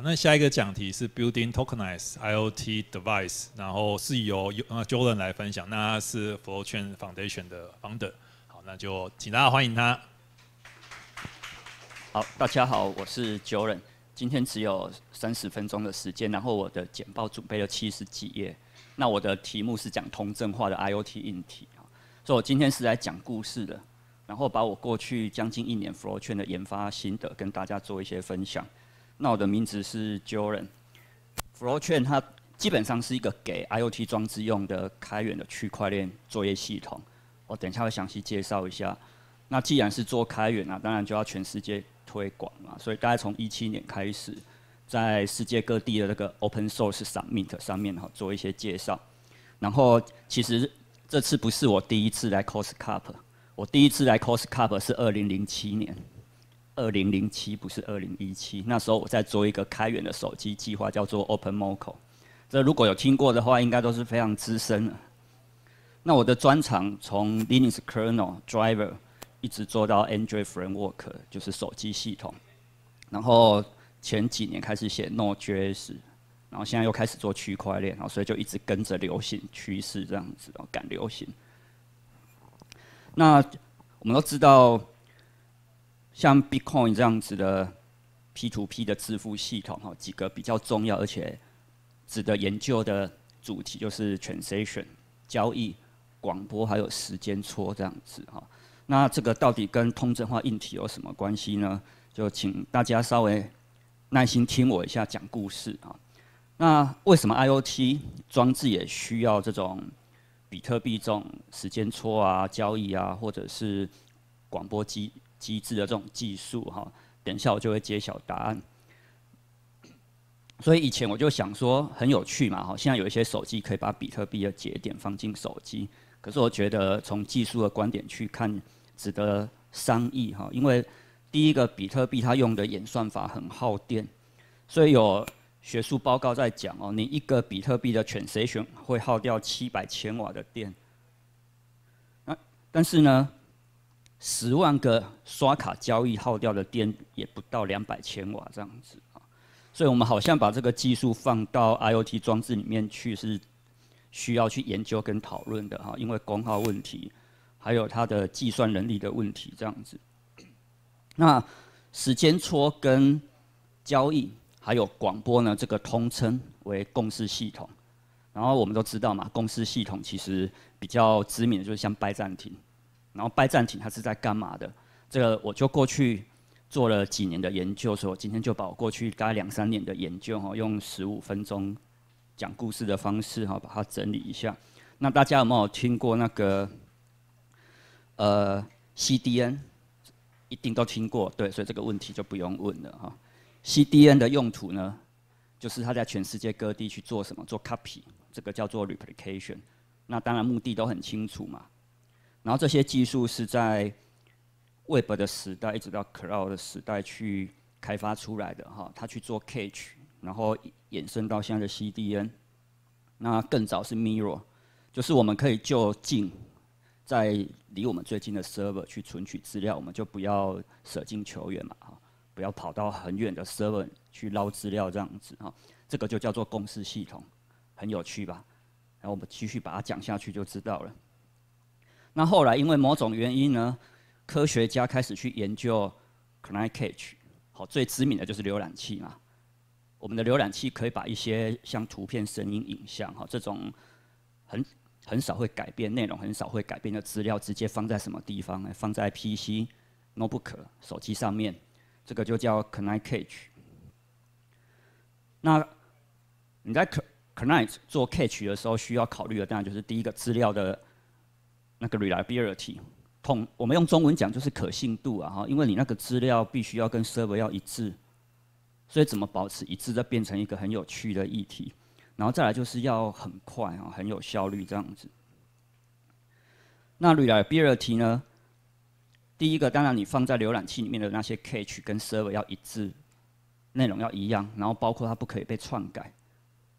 那下一个讲题是 Building Tokenized IoT Device，然后是由呃 j o l a n 来分享，那是 f l o a u n Foundation 的 Founder。好，那就请大家欢迎他。好，大家好，我是 j o l a n 今天只有三十分钟的时间，然后我的简报准备了七十几页。那我的题目是讲通证化的 IoT 硬体啊，所以我今天是来讲故事的，然后把我过去将近一年 f l o a u n 的研发心得跟大家做一些分享。那我的名字是 Joren，Flowchain 它基本上是一个给 IOT 装置用的开源的区块链作业系统，我等一下会详细介绍一下。那既然是做开源啊，当然就要全世界推广嘛，所以大概从一七年开始，在世界各地的那个 Open Source Summit 上面哈做一些介绍。然后其实这次不是我第一次来 Coscup，我第一次来 Coscup 是二零零七年。二零零七不是二零一七。那时候我在做一个开源的手机计划，叫做 Open m o c o 这如果有听过的话，应该都是非常资深了。那我的专长从 Linux Kernel Driver 一直做到 Android Framework，就是手机系统。然后前几年开始写 Node.js，然后现在又开始做区块链，然后所以就一直跟着流行趋势这样子，赶流行。那我们都知道。像 Bitcoin 这样子的 P2P 的支付系统，哈，几个比较重要而且值得研究的主题就是 Transaction 交易、广播还有时间戳这样子，哈。那这个到底跟通证化硬体有什么关系呢？就请大家稍微耐心听我一下讲故事啊。那为什么 IOT 装置也需要这种比特币这种时间戳啊、交易啊，或者是广播机？机制的这种技术哈，等一下我就会揭晓答案。所以以前我就想说很有趣嘛哈，现在有一些手机可以把比特币的节点放进手机，可是我觉得从技术的观点去看，值得商议哈。因为第一个，比特币它用的演算法很耗电，所以有学术报告在讲哦，你一个比特币的全谁选会耗掉七百千瓦的电。那但是呢？十万个刷卡交易耗掉的电也不到两百千瓦这样子啊，所以我们好像把这个技术放到 IOT 装置里面去是需要去研究跟讨论的哈，因为功耗问题，还有它的计算能力的问题这样子。那时间戳跟交易还有广播呢，这个通称为共识系统。然后我们都知道嘛，共识系统其实比较知名的就是像拜占庭。然后，拜占庭他是在干嘛的？这个我就过去做了几年的研究，所以我今天就把我过去大概两三年的研究哈，用十五分钟讲故事的方式哈，把它整理一下。那大家有没有听过那个呃 CDN？一定都听过，对，所以这个问题就不用问了哈。CDN 的用途呢，就是它在全世界各地去做什么？做 copy，这个叫做 replication。那当然目的都很清楚嘛。然后这些技术是在 Web 的时代一直到 Cloud 的时代去开发出来的哈，它去做 Cache，然后衍生到现在的 CDN。那更早是 Mirror，就是我们可以就近在离我们最近的 Server 去存取资料，我们就不要舍近求远嘛哈，不要跑到很远的 Server 去捞资料这样子哈，这个就叫做共识系统，很有趣吧？然后我们继续把它讲下去就知道了。那后来因为某种原因呢，科学家开始去研究 a n l i cache，好，最知名的就是浏览器嘛。我们的浏览器可以把一些像图片、声音、影像，哈，这种很很少会改变内容、很少会改变的资料，直接放在什么地方呢？放在 PC、notebook、手机上面，这个就叫 a n l i cache。那你在 o n l i c e 做 c a c h 的时候，需要考虑的当然就是第一个资料的。那个 reliability，统我们用中文讲就是可信度啊，哈，因为你那个资料必须要跟 server 要一致，所以怎么保持一致，这变成一个很有趣的议题，然后再来就是要很快啊，很有效率这样子。那 reliability 呢？第一个当然你放在浏览器里面的那些 cache 跟 server 要一致，内容要一样，然后包括它不可以被篡改，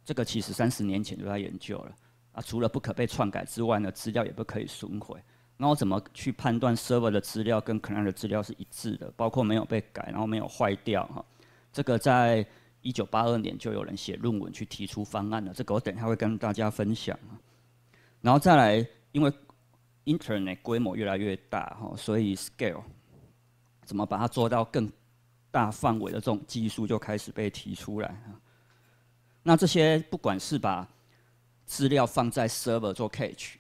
这个其实三十年前就在研究了。除了不可被篡改之外呢，资料也不可以损毁。那我怎么去判断 server 的资料跟 client 的资料是一致的，包括没有被改，然后没有坏掉哈？这个在一九八二年就有人写论文去提出方案了，这个我等一下会跟大家分享。然后再来，因为 internet 规模越来越大哈，所以 scale 怎么把它做到更大范围的这种技术就开始被提出来。那这些不管是把资料放在 server 做 cache，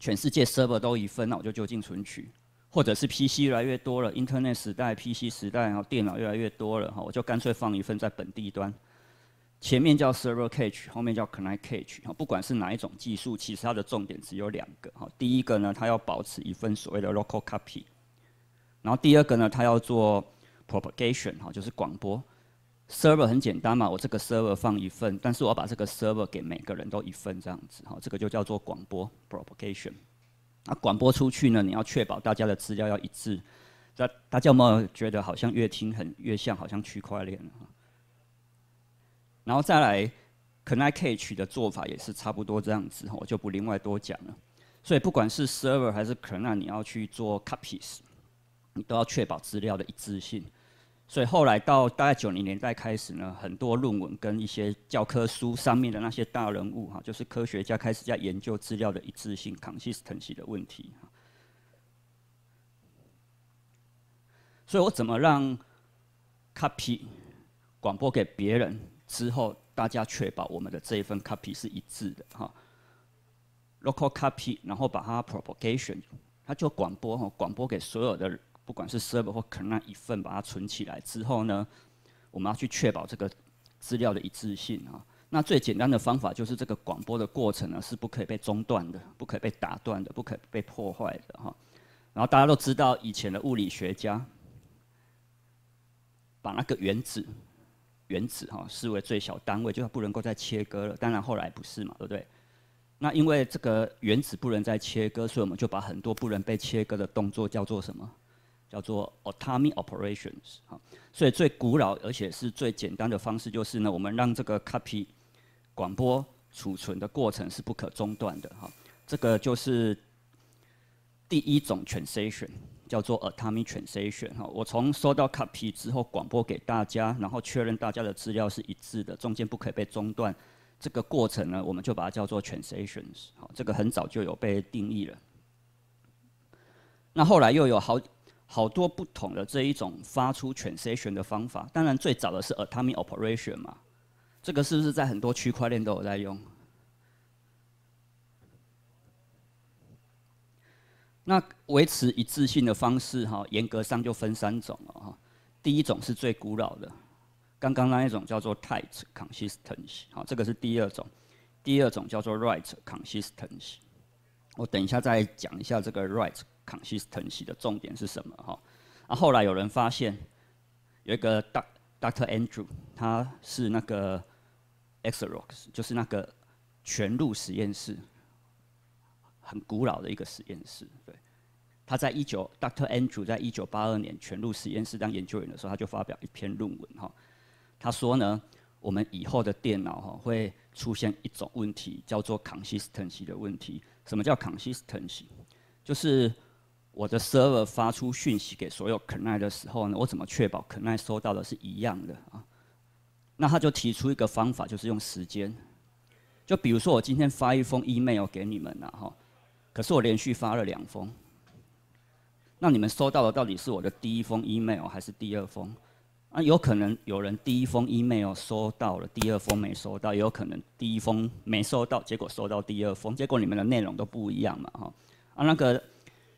全世界 server 都一份，那我就就近存取，或者是 PC 越来越多了，Internet 时代、PC 时代，然后电脑越来越多了，哈，我就干脆放一份在本地端。前面叫 server cache，后面叫 client cache。哈，不管是哪一种技术，其实它的重点只有两个，哈，第一个呢，它要保持一份所谓的 local copy，然后第二个呢，它要做 propagation，哈，就是广播。Server 很简单嘛，我这个 Server 放一份，但是我把这个 Server 给每个人都一份这样子哈，这个就叫做广播 Propagation。那广播出去呢，你要确保大家的资料要一致。那大家有没有觉得好像越听很越像好像区块链啊？然后再来，Coneage 的做法也是差不多这样子哈，我就不另外多讲了。所以不管是 Server 还是 Cone，你要去做 copies，你都要确保资料的一致性。所以后来到大概九零年代开始呢，很多论文跟一些教科书上面的那些大人物哈，就是科学家开始在研究资料的一致性 （consistency） 的问题所以我怎么让 copy 广播给别人之后，大家确保我们的这一份 copy 是一致的哈？Local copy，然后把它 propagation，它就广播哈，广播给所有的。不管是 serve 或 clone 一份，把它存起来之后呢，我们要去确保这个资料的一致性啊。那最简单的方法就是这个广播的过程呢是不可以被中断的，不可以被打断的，不可被破坏的哈。然后大家都知道，以前的物理学家把那个原子原子哈视为最小单位，就它不能够再切割了。当然后来不是嘛，对不对？那因为这个原子不能再切割，所以我们就把很多不能被切割的动作叫做什么？叫做 atomic operations，哈，所以最古老而且是最简单的方式就是呢，我们让这个 copy 广播储存的过程是不可中断的，哈，这个就是第一种 t r a n s a t i o n 叫做 atomic t r a n s a t i o n 哈，我从收到 copy 之后广播给大家，然后确认大家的资料是一致的，中间不可以被中断，这个过程呢，我们就把它叫做 t r a n s l a t i o n s 好，这个很早就有被定义了。那后来又有好。好多不同的这一种发出 transaction 的方法，当然最早的是 atomic operation 嘛，这个是不是在很多区块链都有在用？那维持一致性的方式哈，严格上就分三种了哈。第一种是最古老的，刚刚那一种叫做 t i g h t consistency，好，这个是第二种。第二种叫做 r i g h t consistency，我等一下再讲一下这个 r i g h t consistency 的重点是什么？哈，啊，后后来有人发现，有一个 Dr. Andrew，他是那个 Xerox，就是那个全路实验室，很古老的一个实验室。对，他在一九 Dr. Andrew 在一九八二年全路实验室当研究员的时候，他就发表一篇论文。哈，他说呢，我们以后的电脑哈会出现一种问题，叫做 consistency 的问题。什么叫 consistency？就是我的 server 发出讯息给所有 client 的时候呢，我怎么确保 client 收到的是一样的啊？那他就提出一个方法，就是用时间。就比如说，我今天发一封 email 给你们了哈，可是我连续发了两封。那你们收到的到底是我的第一封 email 还是第二封？啊，有可能有人第一封 email 收到了，第二封没收到；也有可能第一封没收到，结果收到第二封，结果你们的内容都不一样嘛哈。啊，那个。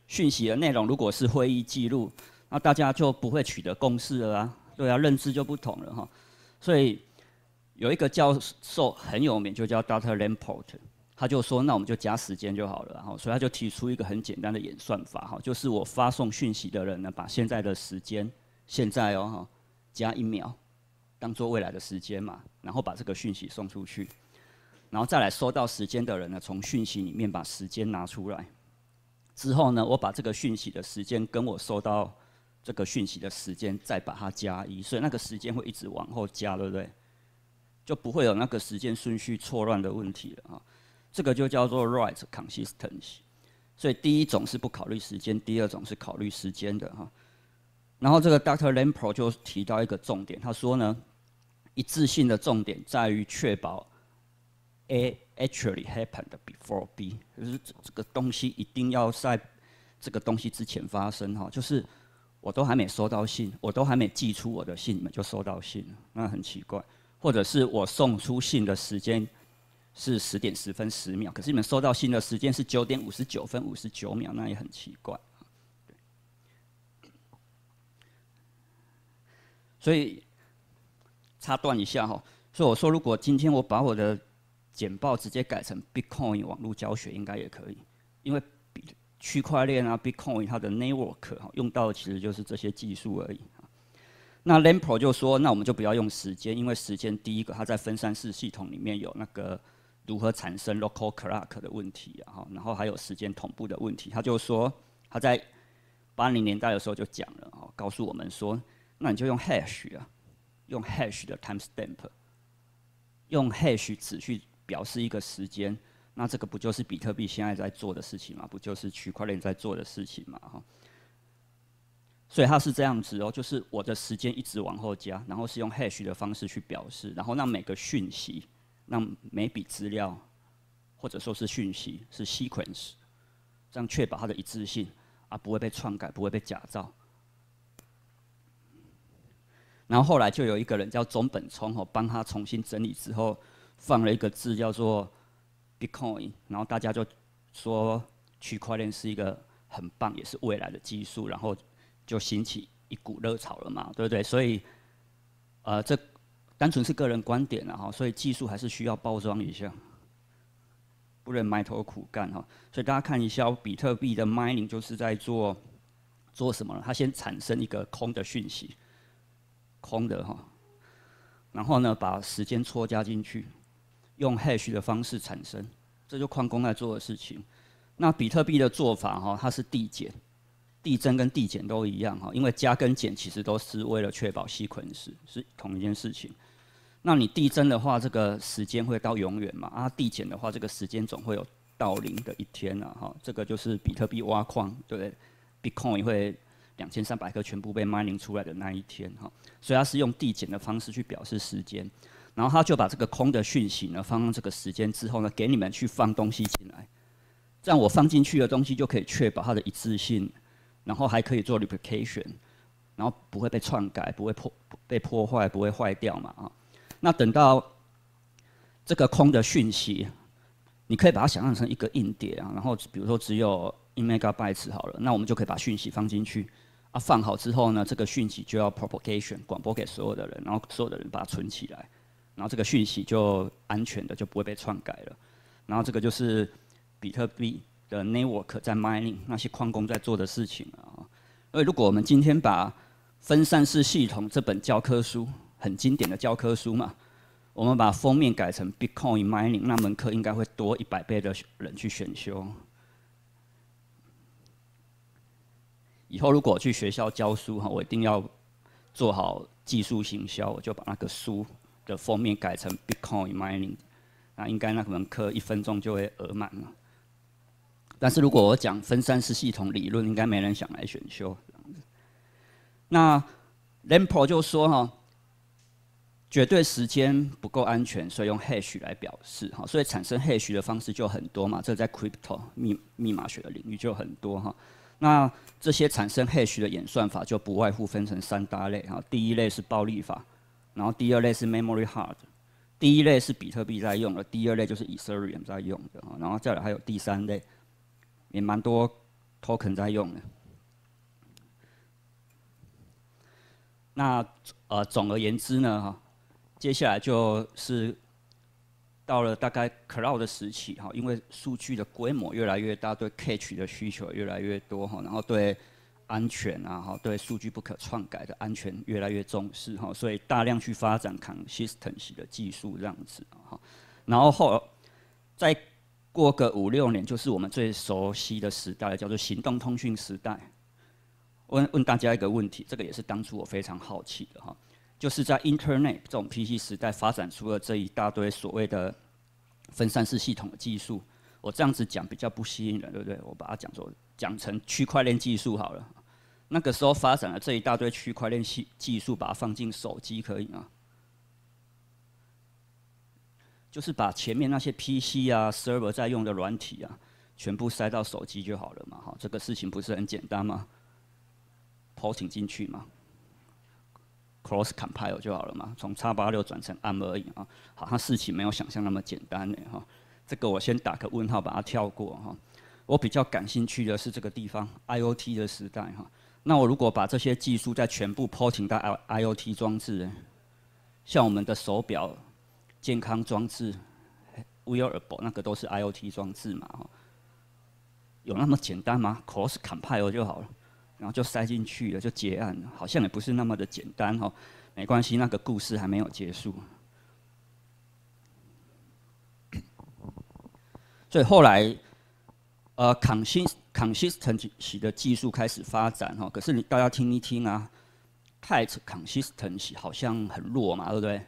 讯息的内容如果是会议记录，那大家就不会取得共识了啊，对啊，认知就不同了哈。所以有一个教授很有名，就叫 Dr. l a m p o r t 他就说，那我们就加时间就好了，然后，所以他就提出一个很简单的演算法哈，就是我发送讯息的人呢，把现在的时间，现在哦哈，加一秒，当做未来的时间嘛，然后把这个讯息送出去，然后再来收到时间的人呢，从讯息里面把时间拿出来。之后呢，我把这个讯息的时间跟我收到这个讯息的时间再把它加一，所以那个时间会一直往后加，对不对？就不会有那个时间顺序错乱的问题了啊。这个就叫做 write consistency。所以第一种是不考虑时间，第二种是考虑时间的哈。然后这个 Dr. Lampro 就提到一个重点，他说呢，一致性的重点在于确保。A actually happened before B，就是这这个东西一定要在这个东西之前发生哈。就是我都还没收到信，我都还没寄出我的信，你们就收到信了，那很奇怪。或者是我送出信的时间是十点十分十秒，可是你们收到信的时间是九点五十九分五十九秒，那也很奇怪。所以插断一下哈，所以我说如果今天我把我的简报直接改成 Bitcoin 网络教学应该也可以，因为区块链啊 Bitcoin 它的 network 哈用到的其实就是这些技术而已。那 l a m p r o 就说，那我们就不要用时间，因为时间第一个它在分散式系统里面有那个如何产生 local clock 的问题，然后然后还有时间同步的问题。他就说他在八零年代的时候就讲了哦，告诉我们说，那你就用 hash 啊，用 hash 的 timestamp，用 hash 持续。表示一个时间，那这个不就是比特币现在在做的事情吗？不就是区块链在做的事情吗？哈，所以它是这样子哦，就是我的时间一直往后加，然后是用 hash 的方式去表示，然后让每个讯息、让每笔资料，或者说是讯息是 sequence，这样确保它的一致性，而不会被篡改、不会被假造。然后后来就有一个人叫中本聪哦，帮他重新整理之后。放了一个字叫做 Bitcoin，然后大家就说区块链是一个很棒，也是未来的技术，然后就兴起一股热潮了嘛，对不对？所以，呃，这单纯是个人观点了哈，所以技术还是需要包装一下，不能埋头苦干哈。所以大家看一下比特币的 mining 就是在做做什么呢？它先产生一个空的讯息，空的哈，然后呢，把时间戳加进去。用 hash 的方式产生，这就矿工在做的事情。那比特币的做法哈，它是递减、递增跟递减都一样哈，因为加跟减其实都是为了确保吸有性，是同一件事情。那你递增的话，这个时间会到永远嘛？啊，递减的话，这个时间总会有到零的一天了哈。这个就是比特币挖矿，对不对？Bitcoin 会两千三百颗全部被 mining 出来的那一天哈，所以它是用递减的方式去表示时间。然后他就把这个空的讯息呢，放这个时间之后呢，给你们去放东西进来，这样我放进去的东西就可以确保它的一致性，然后还可以做 replication，然后不会被篡改，不会破被破坏，不会坏掉嘛啊？那等到这个空的讯息，你可以把它想象成一个硬碟啊，然后比如说只有一 megabytes 好了，那我们就可以把讯息放进去啊，放好之后呢，这个讯息就要 propagation 广播给所有的人，然后所有的人把它存起来。然后这个讯息就安全的就不会被篡改了。然后这个就是比特币的 network 在 mining 那些矿工在做的事情啊。因为如果我们今天把分散式系统这本教科书很经典的教科书嘛，我们把封面改成 Bitcoin Mining，那门课应该会多一百倍的人去选修。以后如果去学校教书哈，我一定要做好技术行销，我就把那个书。的封面改成 Bitcoin Mining，那应该那门课一分钟就会额满了。但是如果我讲分散式系统理论，应该没人想来选修那 l a m p o 就说哈，绝对时间不够安全，所以用 hash 来表示哈，所以产生 hash 的方式就很多嘛，这在 crypto 密密码学的领域就很多哈。那这些产生 hash 的演算法就不外乎分成三大类哈，第一类是暴力法。然后第二类是 Memory Hard，第一类是比特币在用的，第二类就是以 u m 在用的然后再来还有第三类，也蛮多 Token 在用的。那呃总而言之呢，哈，接下来就是到了大概 Cloud 的时期哈，因为数据的规模越来越大，对 Cache 的需求越来越多哈，然后对。安全啊，哈，对数据不可篡改的安全越来越重视，哈，所以大量去发展 c o n s i s t e n c y 的技术这样子，哈。然后后再过个五六年，就是我们最熟悉的时代，叫做行动通讯时代。问问大家一个问题，这个也是当初我非常好奇的，哈，就是在 Internet 这种 PC 时代发展出了这一大堆所谓的分散式系统的技术。我这样子讲比较不吸引人，对不对？我把它讲做讲成区块链技术好了。那个时候发展了这一大堆区块链技技术，把它放进手机可以吗？就是把前面那些 PC 啊、server 在用的软体啊，全部塞到手机就好了嘛，哈，这个事情不是很简单吗？Porting 进去嘛，Cross Compile 就好了嘛，从 x86 转成 arm 而已啊，好像事情没有想象那么简单呢，哈，这个我先打个问号，把它跳过哈。我比较感兴趣的是这个地方，IOT 的时代哈。那我如果把这些技术再全部 porting 到 I I O T 装置，像我们的手表、健康装置、wearable 那个都是 I O T 装置嘛，有那么简单吗？cross compile 就好了，然后就塞进去了，就结案，了，好像也不是那么的简单，哈，没关系，那个故事还没有结束。所以后来，呃，康欣。Consistency 的技术开始发展哈，可是你大家听一听啊 t i g h t Consistency 好像很弱嘛，对不对？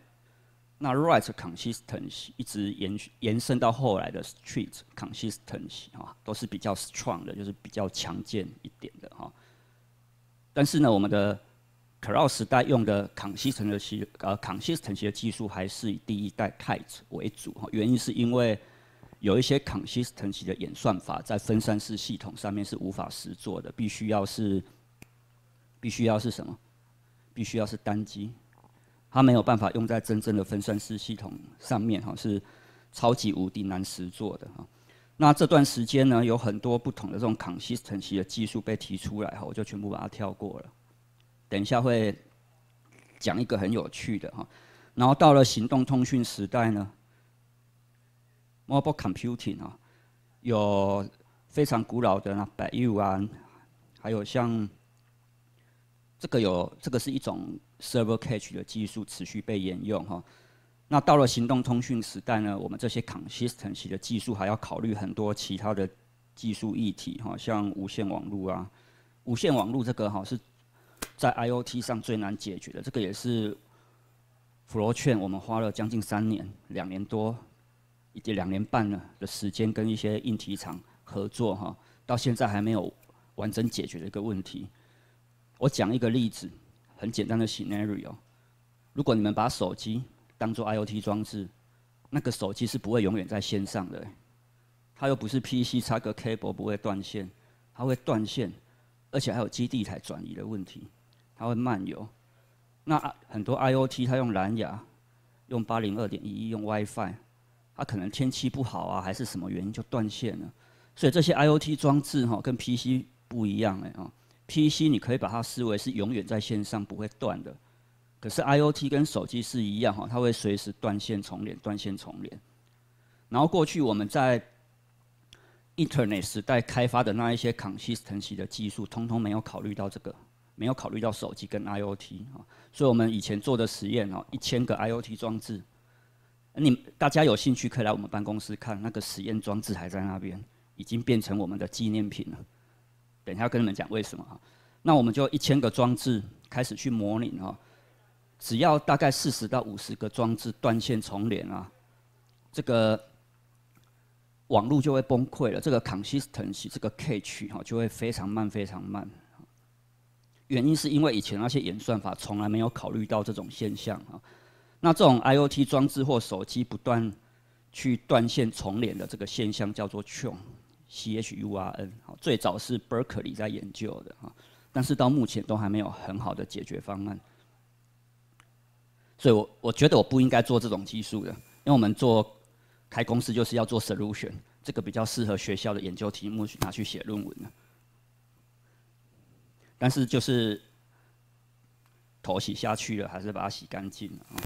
那 r i g h t Consistency 一直延延伸到后来的 s t r e e t Consistency 哈，都是比较 strong 的，就是比较强健一点的哈。但是呢，我们的 Cloud 时代用的 Consistency 呃 Consistency 的技术还是以第一代 t i g h t 为主哈，原因是因为有一些 consistency 的演算法在分散式系统上面是无法实做的，必须要是，必须要是什么？必须要是单机，它没有办法用在真正的分散式系统上面，哈，是超级无敌难实做的，哈。那这段时间呢，有很多不同的这种 consistency 的技术被提出来，哈，我就全部把它跳过了。等一下会讲一个很有趣的，哈。然后到了行动通讯时代呢？Mobile computing 哦，有非常古老的那 b y e u 啊，还有像这个有这个是一种 server cache 的技术，持续被沿用哈。那到了行动通讯时代呢，我们这些 consistency 的技术还要考虑很多其他的技术议题哈，像无线网络啊，无线网络这个哈是在 IoT 上最难解决的，这个也是弗罗券，我们花了将近三年两年多。已经两年半了的时间，跟一些硬体厂合作哈，到现在还没有完整解决的一个问题。我讲一个例子，很简单的 scenario。如果你们把手机当做 IOT 装置，那个手机是不会永远在线上的，它又不是 PC 插个 cable 不会断线，它会断线，而且还有基地台转移的问题，它会漫游。那很多 IOT 它用蓝牙，用802.11用 WiFi。它可能天气不好啊，还是什么原因就断线了。所以这些 IOT 装置哈，跟 PC 不一样哎啊，PC 你可以把它视为是永远在线上不会断的，可是 IOT 跟手机是一样哈，它会随时断线重连，断线重连。然后过去我们在 Internet 时代开发的那一些 consistency 的技术，通通没有考虑到这个，没有考虑到手机跟 IOT 啊。所以我们以前做的实验哦，一千个 IOT 装置。你大家有兴趣可以来我们办公室看那个实验装置还在那边，已经变成我们的纪念品了。等一下跟你们讲为什么啊？那我们就一千个装置开始去模拟哈，只要大概四十到五十个装置断线重连啊，这个网络就会崩溃了。这个 consistency 这个 k 取哈就会非常慢非常慢。原因是因为以前那些演算法从来没有考虑到这种现象啊。那这种 IOT 装置或手机不断去断线重连的这个现象叫做 Churn，C H U R N，最早是 Berkeley 在研究的哈，但是到目前都还没有很好的解决方案，所以，我我觉得我不应该做这种技术的，因为我们做开公司就是要做 solution，这个比较适合学校的研究题目去拿去写论文的，但是就是头洗下去了，还是把它洗干净啊。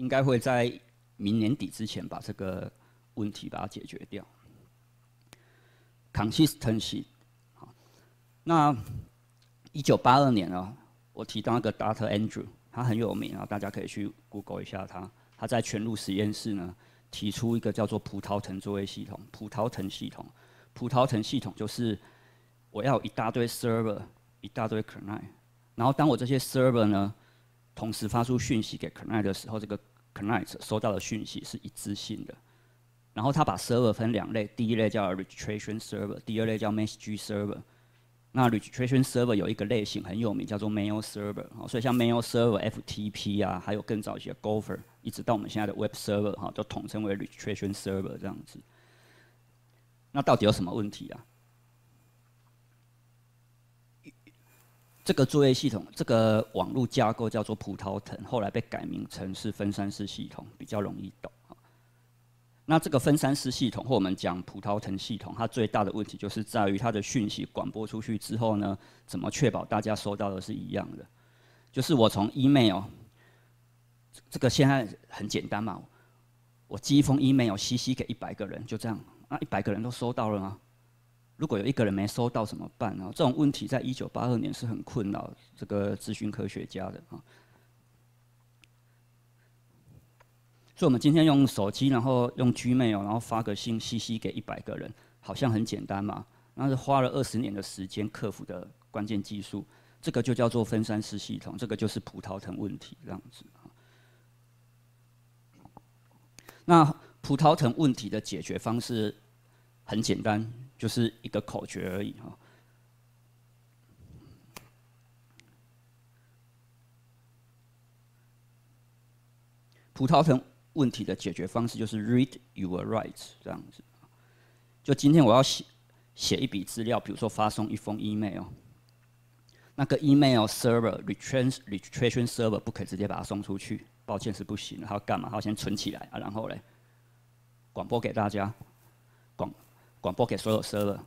应该会在明年底之前把这个问题把它解决掉。Consistency，好，那一九八二年啊，我提到个 Doctor Andrew，他很有名啊，大家可以去 Google 一下他。他在全路实验室呢提出一个叫做葡萄藤作业系统，葡萄藤系统，葡萄藤系统就是我要一大堆 server，一大堆 client，然后当我这些 server 呢同时发出讯息给 client 的时候，这个 connect 收到的讯息是一致性的，然后他把 server 分两类，第一类叫 registration server，第二类叫 message server。那 registration server 有一个类型很有名，叫做 mail server。所以像 mail server、FTP 啊，还有更早一些 Gopher，一直到我们现在的 web server，哈，都统称为 registration server 这样子。那到底有什么问题啊？这个作业系统，这个网络架构叫做葡萄藤，后来被改名成是分散式系统，比较容易懂那这个分散式系统或我们讲葡萄藤系统，它最大的问题就是在于它的讯息广播出去之后呢，怎么确保大家收到的是一样的？就是我从 email，这个现在很简单嘛，我寄一封 email CC 给一百个人，就这样，那一百个人都收到了吗？如果有一个人没收到怎么办？啊？这种问题在一九八二年是很困扰这个咨询科学家的啊。所以我们今天用手机，然后用 Gmail，然后发个信息息给一百个人，好像很简单嘛。那是花了二十年的时间克服的关键技术，这个就叫做分散式系统，这个就是葡萄藤问题这样子啊。那葡萄藤问题的解决方式很简单。就是一个口诀而已哈。葡萄藤问题的解决方式就是 read your r i t h s 这样子。就今天我要写写一笔资料，比如说发送一封 email，那个 email server r e t r e n c i r e t r a c t i o n server 不可以直接把它送出去，抱歉是不行，它要干嘛？它要先存起来啊，然后嘞广播给大家广。广播给所有 server，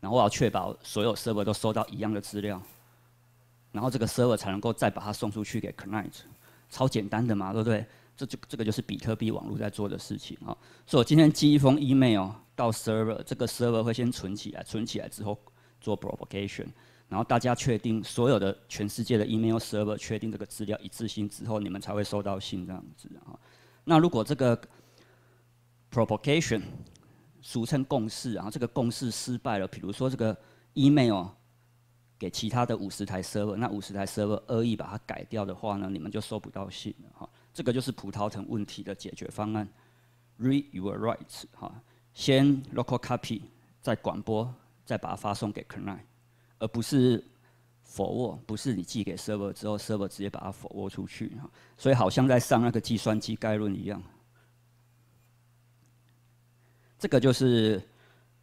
然后我要确保所有 server 都收到一样的资料，然后这个 server 才能够再把它送出去给 client。超简单的嘛，对不对？这就这个就是比特币网络在做的事情啊。所以我今天寄一封 email 到 server，这个 server 会先存起来，存起来之后做 propagation，然后大家确定所有的全世界的 email server 确定这个资料一致性之后，你们才会收到信这样子啊。那如果这个 propagation 俗称共事，然后这个共事失败了，比如说这个 email 给其他的五十台 server，那五十台 server 恶意把它改掉的话呢，你们就收不到信了哈。这个就是葡萄藤问题的解决方案 r e a d y o u r r i g h t s 哈，先 local copy，再广播，再把它发送给 client，而不是 forward，不是你寄给 server 之后，server 直接把它 forward 出去哈。所以好像在上那个计算机概论一样。这个就是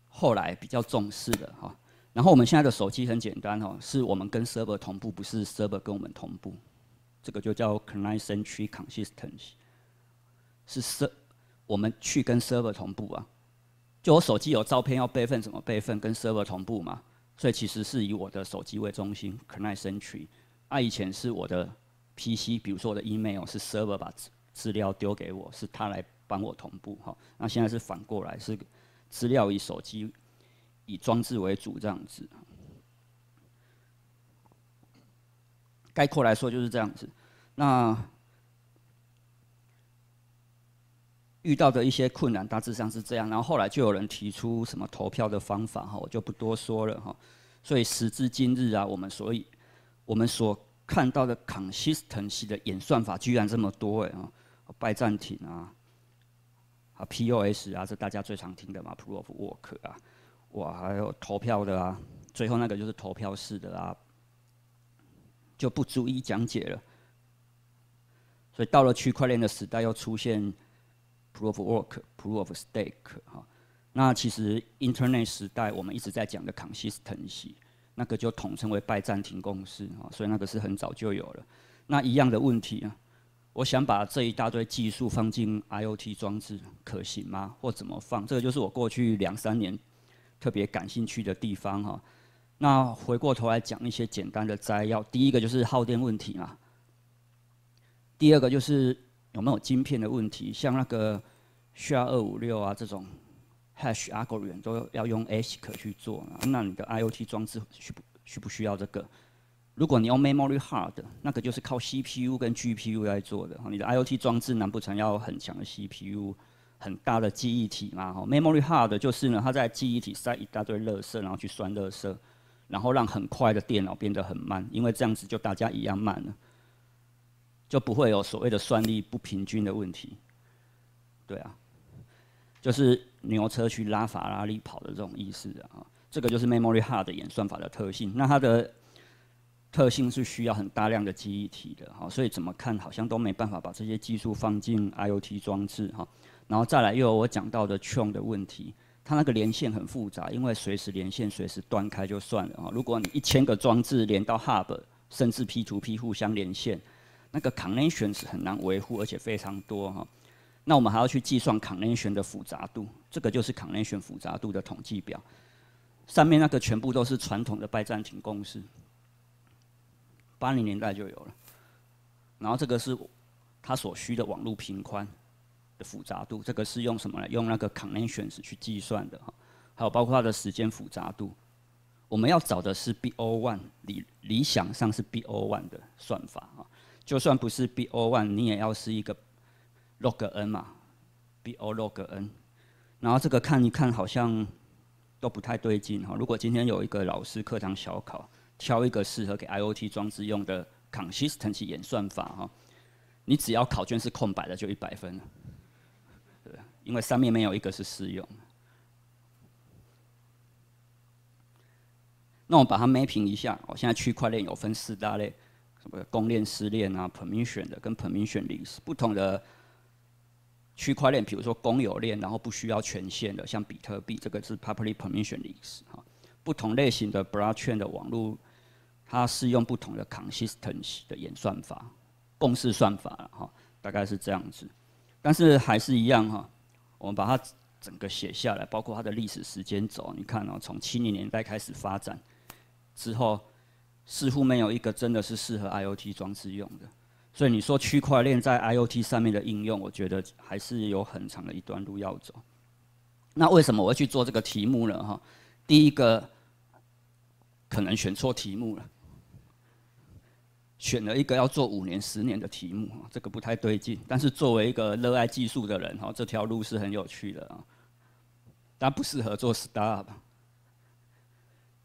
后来比较重视的哈。然后我们现在的手机很简单哦，是我们跟 server 同步，不是 server 跟我们同步。这个就叫 consistency。是 s e r 我们去跟 server 同步啊。就我手机有照片要备份，怎么备份？跟 server 同步嘛。所以其实是以我的手机为中心 c o n c e s t e n c 啊，以前是我的 PC，比如说我的 email 是 server 把资料丢给我，是他来。帮我同步哈，那现在是反过来，是资料以手机以装置为主这样子。概括来说就是这样子。那遇到的一些困难大致上是这样，然后后来就有人提出什么投票的方法哈，我就不多说了哈。所以时至今日啊，我们所以我们所看到的 consistency 的演算法居然这么多哎啊，拜占庭啊。POS 啊，这大家最常听的嘛，Proof of Work 啊，哇，还有投票的啊，最后那个就是投票式的啊，就不逐一讲解了。所以到了区块链的时代，又出现 Proof of Work、Proof of Stake 哈。那其实 Internet 时代我们一直在讲的 Consistency，那个就统称为拜占庭共识啊，所以那个是很早就有了。那一样的问题啊。我想把这一大堆技术放进 IOT 装置，可行吗？或怎么放？这个就是我过去两三年特别感兴趣的地方哈。那回过头来讲一些简单的摘要，第一个就是耗电问题嘛。第二个就是有没有晶片的问题，像那个 SHA 二五六啊这种 Hash Algorithm 都要用 ASIC 去做，那你的 IOT 装置需不需不需要这个？如果你用 memory hard，那个就是靠 CPU 跟 GPU 来做的。你的 IOT 装置难不成要很强的 CPU、很大的记忆体吗？m e m o r y hard 就是呢，它在记忆体塞一大堆乐色，然后去算乐色，然后让很快的电脑变得很慢，因为这样子就大家一样慢了，就不会有所谓的算力不平均的问题。对啊，就是牛车去拉法拉利跑的这种意思啊。这个就是 memory hard 演算法的特性。那它的特性是需要很大量的记忆体的，哈，所以怎么看好像都没办法把这些技术放进 IOT 装置，哈，然后再来又有我讲到的 Chong 的问题，它那个连线很复杂，因为随时连线随时断开就算了，哈，如果你一千个装置连到 Hub，甚至 P 2 P 互相连线，那个 Connections 很难维护，而且非常多，哈，那我们还要去计算 Connections 的复杂度，这个就是 Connections 复杂度的统计表，上面那个全部都是传统的拜占庭公式，八零年代就有了，然后这个是它所需的网络频宽的复杂度，这个是用什么呢？用那个 connections 去计算的哈，还有包括它的时间复杂度，我们要找的是 B O one 理理想上是 B O one 的算法啊，就算不是 B O one 你也要是一个 log n 嘛，B O log n，然后这个看一看好像都不太对劲哈，如果今天有一个老师课堂小考。挑一个适合给 IOT 装置用的 consistency 演算法哈，你只要考卷是空白的就一百分了，对因为上面没有一个是适用。那我把它 Map g 一下，我现在区块链有分四大类，什么公链、私链啊，permission 的跟 p e r m i s s i o n l 意 s 不同的区块链，比如说公有链，然后不需要权限的，像比特币，这个是 public p e r m i s s i o n l 意 s 哈，不同类型的 blockchain 的网络。它是用不同的 consistency 的演算法、共识算法了哈，大概是这样子。但是还是一样哈，我们把它整个写下来，包括它的历史时间轴，你看哦，从七零年代开始发展之后，似乎没有一个真的是适合 IOT 装置用的。所以你说区块链在 IOT 上面的应用，我觉得还是有很长的一段路要走。那为什么我要去做这个题目呢？哈，第一个可能选错题目了。选了一个要做五年、十年的题目，这个不太对劲。但是作为一个热爱技术的人，哈，这条路是很有趣的啊。但不适合做 start up。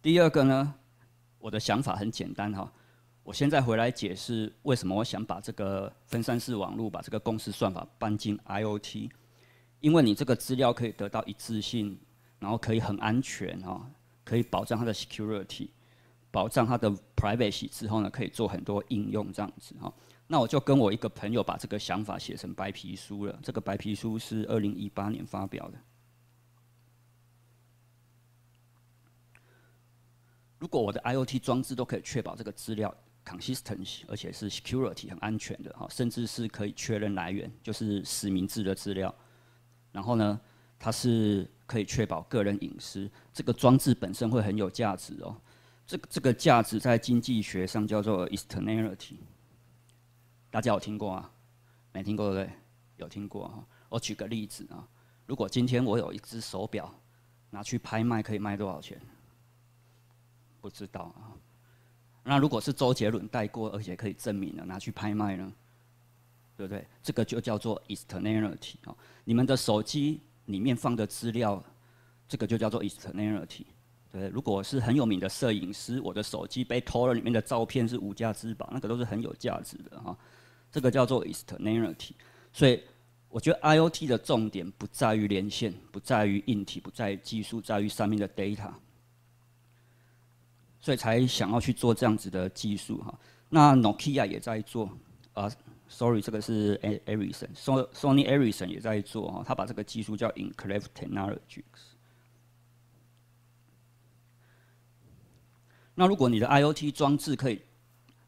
第二个呢，我的想法很简单哈。我现在回来解释为什么我想把这个分散式网络把这个公式算法搬进 IOT，因为你这个资料可以得到一致性，然后可以很安全哈，可以保障它的 security。保障它的 privacy 之后呢，可以做很多应用这样子哈。那我就跟我一个朋友把这个想法写成白皮书了。这个白皮书是二零一八年发表的。如果我的 IoT 装置都可以确保这个资料 consistency，而且是 security 很安全的哈，甚至是可以确认来源，就是实名制的资料。然后呢，它是可以确保个人隐私，这个装置本身会很有价值哦。这这个价值在经济学上叫做 externality，大家有听过啊？没听过对不对？有听过哈。我举个例子啊，如果今天我有一只手表，拿去拍卖可以卖多少钱？不知道啊。那如果是周杰伦戴过，而且可以证明了，拿去拍卖呢？对不对？这个就叫做 externality 哦。你们的手机里面放的资料，这个就叫做 externality。对，如果是很有名的摄影师，我的手机被偷了，里面的照片是无价之宝，那个都是很有价值的哈。这个叫做 externality。所以我觉得 IoT 的重点不在于连线，不在于硬体，不在于技术，在于上面的 data。所以才想要去做这样子的技术哈。那 Nokia 也在做，啊，sorry，这个是 Ericsson，Sony Ericsson 也在做哈。他把这个技术叫 Incluvent Technologies。那如果你的 IOT 装置可以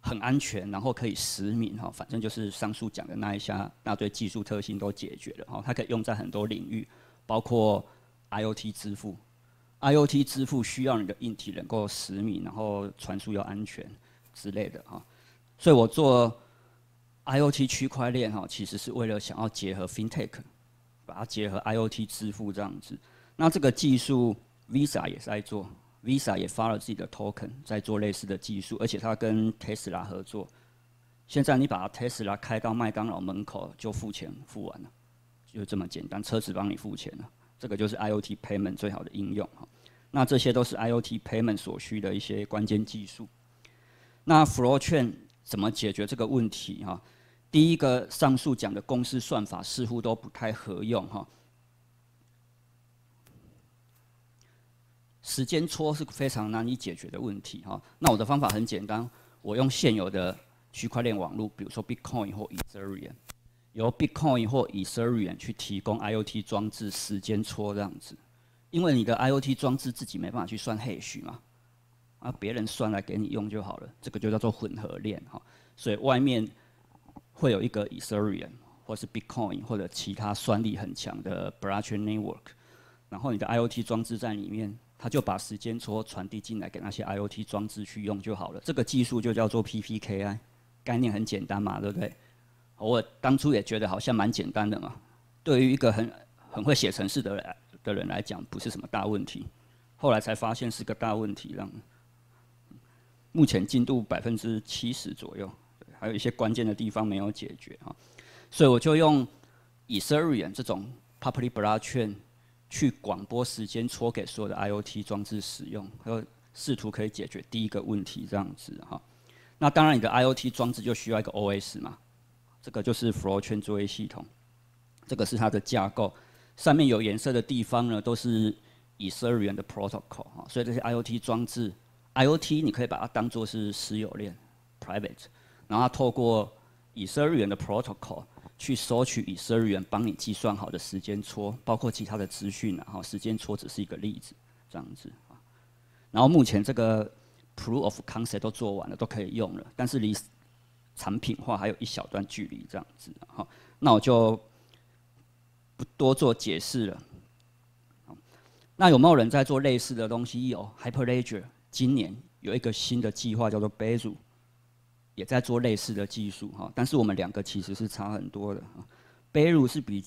很安全，然后可以实名哈，反正就是上述讲的那一下，那堆技术特性都解决了哈，它可以用在很多领域，包括 IOT 支付，IOT 支付需要你的硬体能够实名，然后传输要安全之类的哈，所以我做 IOT 区块链哈，其实是为了想要结合 FinTech，把它结合 IOT 支付这样子，那这个技术 Visa 也是在做。Visa 也发了自己的 token，在做类似的技术，而且它跟 Tesla 合作。现在你把 Tesla 开到麦当劳门口，就付钱付完了，就这么简单，车子帮你付钱了。这个就是 IoT payment 最好的应用哈。那这些都是 IoT payment 所需的一些关键技术。那 Flowchain 怎么解决这个问题哈？第一个上述讲的公司算法似乎都不太合用哈。时间戳是非常难以解决的问题哈。那我的方法很简单，我用现有的区块链网络，比如说 Bitcoin 或 Ethereum，由 Bitcoin 或 Ethereum 去提供 IOT 装置时间戳这样子。因为你的 IOT 装置自己没办法去算哈希嘛，啊，别人算来给你用就好了。这个就叫做混合链哈。所以外面会有一个 Ethereum 或是 Bitcoin 或者其他算力很强的 Blockchain Network，然后你的 IOT 装置在里面。他就把时间戳传递进来给那些 IOT 装置去用就好了，这个技术就叫做 PPKI，概念很简单嘛，对不对？我当初也觉得好像蛮简单的嘛，对于一个很很会写程式的人的人来讲，不是什么大问题。后来才发现是个大问题，让目前进度百分之七十左右，还有一些关键的地方没有解决哈。所以我就用以色 u m 这种 public blockchain。去广播时间戳给所有的 IOT 装置使用，要试图可以解决第一个问题这样子哈。那当然你的 IOT 装置就需要一个 OS 嘛，这个就是 Flow 圈作业系统，这个是它的架构，上面有颜色的地方呢都是以色二元的 protocol 哈，所以这些 IOT 装置 IOT 你可以把它当做是私有链 private，然后透过以色列员的 protocol 去收取以色列人帮你计算好的时间戳，包括其他的资讯，然后时间戳只是一个例子，这样子啊。然后目前这个 proof of concept 都做完了，都可以用了，但是离产品化还有一小段距离，这样子哈。那我就不多做解释了。那有没有人在做类似的东西？有，Hyperledger 今年有一个新的计划叫做 b e o o 也在做类似的技术哈，但是我们两个其实是差很多的啊。Bareo 是比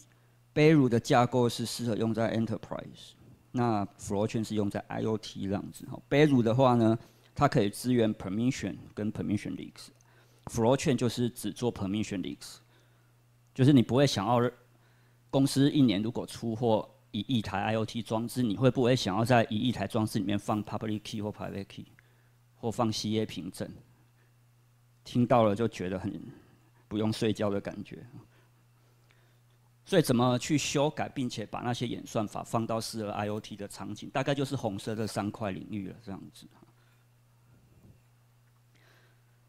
Bareo 的架构是适合用在 Enterprise，那 Flowchain 是用在 IOT 这样子哈。Bareo 的话呢，它可以支援 Permission 跟 Permission Leaks，Flowchain 就是只做 Permission Leaks，就是你不会想要公司一年如果出货一亿台 IOT 装置，你会不会想要在一亿台装置里面放 Public Key 或 Private Key，或放 CA 凭证？听到了就觉得很不用睡觉的感觉，所以怎么去修改，并且把那些演算法放到适合 IOT 的场景，大概就是红色的三块领域了这样子。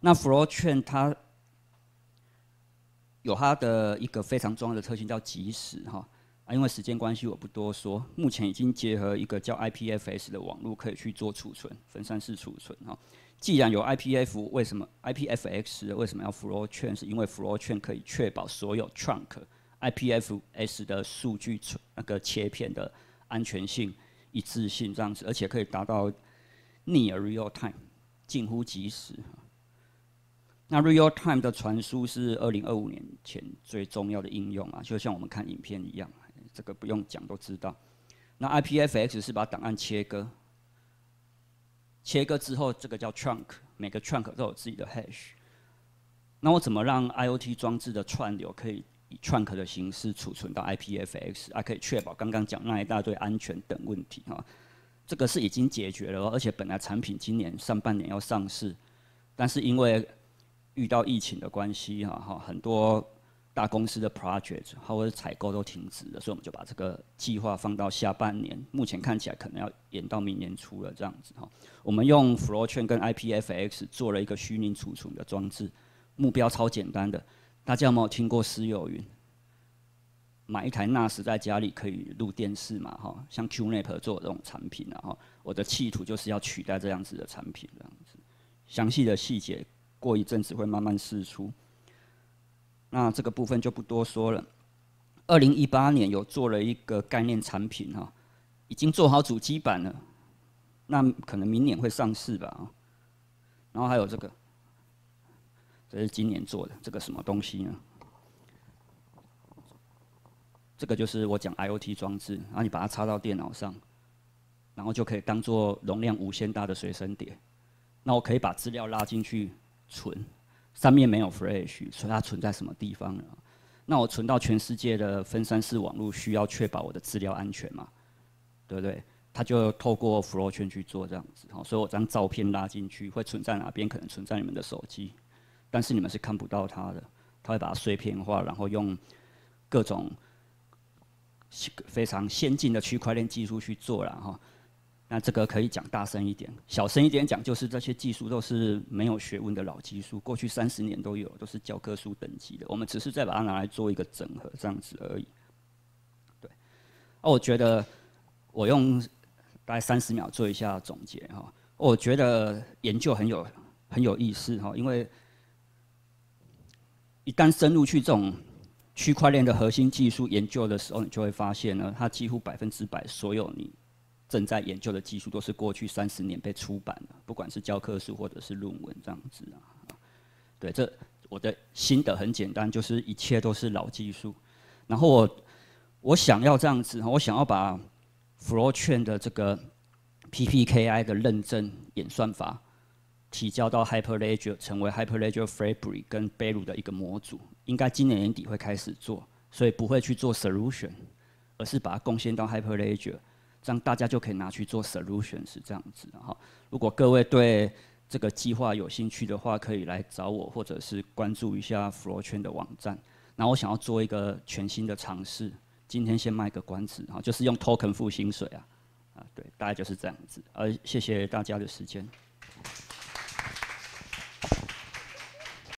那 Flow Chain 它有它的一个非常重要的特性叫即时哈啊，因为时间关系我不多说，目前已经结合一个叫 IPFS 的网络可以去做储存，分散式储存哈。既然有 IPF，为什么 IPFX 为什么要 f l o Chain？是因为 f l o Chain 可以确保所有 t r u n k IPFS 的数据那个切片的安全性、一致性这样子，而且可以达到 near real time，近乎即时。那 real time 的传输是二零二五年前最重要的应用啊，就像我们看影片一样，这个不用讲都知道。那 IPFX 是把档案切割。切割之后，这个叫 trunk，每个 trunk 都有自己的 hash。那我怎么让 IOT 装置的串流可以以 trunk 的形式储存到 IPFS，还可以确保刚刚讲那一大堆安全等问题啊？这个是已经解决了，而且本来产品今年上半年要上市，但是因为遇到疫情的关系哈，哈，很多。大公司的 projects，者有采购都停止了，所以我们就把这个计划放到下半年。目前看起来可能要延到明年初了，这样子哈。我们用 f l o c h i n 跟 IPFX 做了一个虚拟储存的装置，目标超简单的。大家有没有听过私有云？买一台 NAS 在家里可以录电视嘛？哈，像 Qnap 做这种产品，然后我的企图就是要取代这样子的产品，这样子。详细的细节过一阵子会慢慢释出。那这个部分就不多说了。二零一八年有做了一个概念产品哈，已经做好主机版了，那可能明年会上市吧啊。然后还有这个，这是今年做的，这个什么东西呢？这个就是我讲 IOT 装置，然后你把它插到电脑上，然后就可以当做容量无限大的随身碟，那我可以把资料拉进去存。上面没有 fresh，所以它存在什么地方呢？那我存到全世界的分三式网络，需要确保我的资料安全嘛？对不对？它就透过 flow 圈去做这样子，好，所以我张照片拉进去会存在哪边？可能存在你们的手机，但是你们是看不到它的。它会把它碎片化，然后用各种非常先进的区块链技术去做了哈。那这个可以讲大声一点，小声一点讲，就是这些技术都是没有学问的老技术，过去三十年都有，都是教科书等级的。我们只是再把它拿来做一个整合，这样子而已。对，哦，我觉得我用大概三十秒做一下总结哈，我觉得研究很有很有意思哈，因为一旦深入去这种区块链的核心技术研究的时候，你就会发现呢，它几乎百分之百所有你。正在研究的技术都是过去三十年被出版的，不管是教科书或者是论文这样子啊。对，这我的心得很简单，就是一切都是老技术。然后我我想要这样子，我想要把 FlowChain 的这个 PPKI 的认证演算法提交到 Hyperledger，成为 Hyperledger Fabric 跟 Bele 的一个模组。应该今年年底会开始做，所以不会去做 Solution，而是把它贡献到 Hyperledger。这样大家就可以拿去做 solution 是这样子，哈。如果各位对这个计划有兴趣的话，可以来找我，或者是关注一下 f l o w 圈的网站。那我想要做一个全新的尝试，今天先卖个关子，哈，就是用 token 付薪水啊，啊，对，大概就是这样子。呃，谢谢大家的时间。